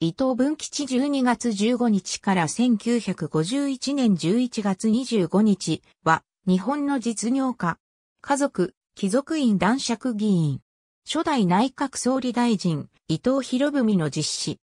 伊藤文吉12月15日から1951年11月25日は、日本の実業家、家族、貴族院男爵議員、初代内閣総理大臣、伊藤博文の実施。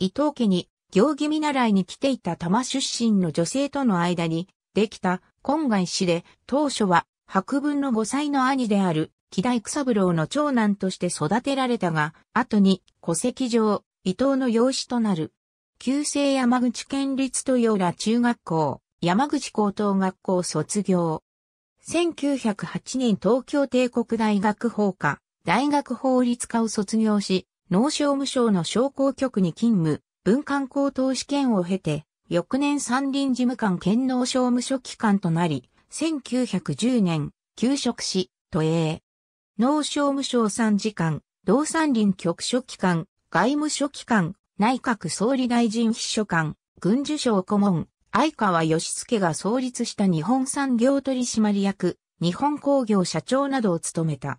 伊藤家に、行儀見習いに来ていた多摩出身の女性との間に、できた、今外氏で、当初は、白文の5歳の兄である、木田育三郎の長男として育てられたが、後に、戸籍上、伊藤の養子となる。旧制山口県立豊浦中学校、山口高等学校卒業。1908年東京帝国大学法科、大学法律科を卒業し、農商務省の商工局に勤務、文官高等試験を経て、翌年山林事務官兼農商務所機関となり、1910年、休職し、都営。農商務省参事官、同山林局所機関、外務書記官、内閣総理大臣秘書官、軍需省顧問、相川義介が創立した日本産業取締役、日本工業社長などを務めた。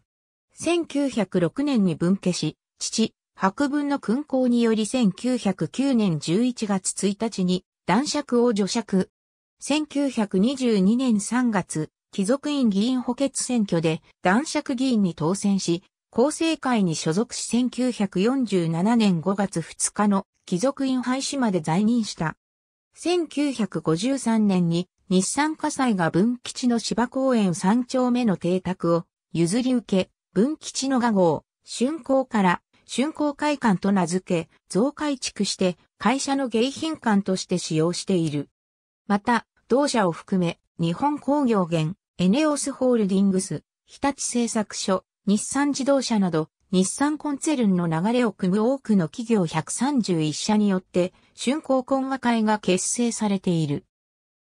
1906年に分家し、父、白文の勲功により1909年11月1日に男爵を除爵。1922年3月、貴族院議員補欠選挙で男爵議員に当選し、厚生会に所属し1947年5月2日の貴族院廃止まで在任した。1953年に日産火災が文吉の芝公園3丁目の邸宅を譲り受け、文吉の画号、春光から春光会館と名付け、増改築して会社の迎賓館として使用している。また、同社を含め、日本工業園、エネオスホールディングス、日立製作所、日産自動車など、日産コンツェルンの流れを組む多くの企業131社によって、春光懇話会が結成されている。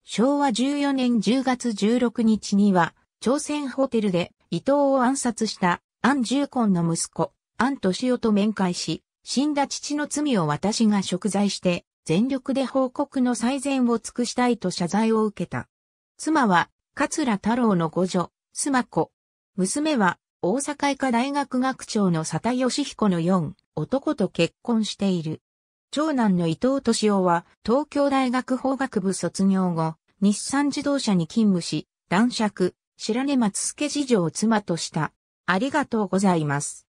昭和14年10月16日には、朝鮮ホテルで伊藤を暗殺したアン・ジューコンの息子、アン・トシオと面会し、死んだ父の罪を私が贖罪して、全力で報告の最善を尽くしたいと謝罪を受けた。妻は、桂太郎の五女、妻子。娘は、大阪医科大学学長の佐田義彦の4男と結婚している。長男の伊藤敏夫は東京大学法学部卒業後、日産自動車に勤務し、男爵、白根松助事情を妻とした。ありがとうございます。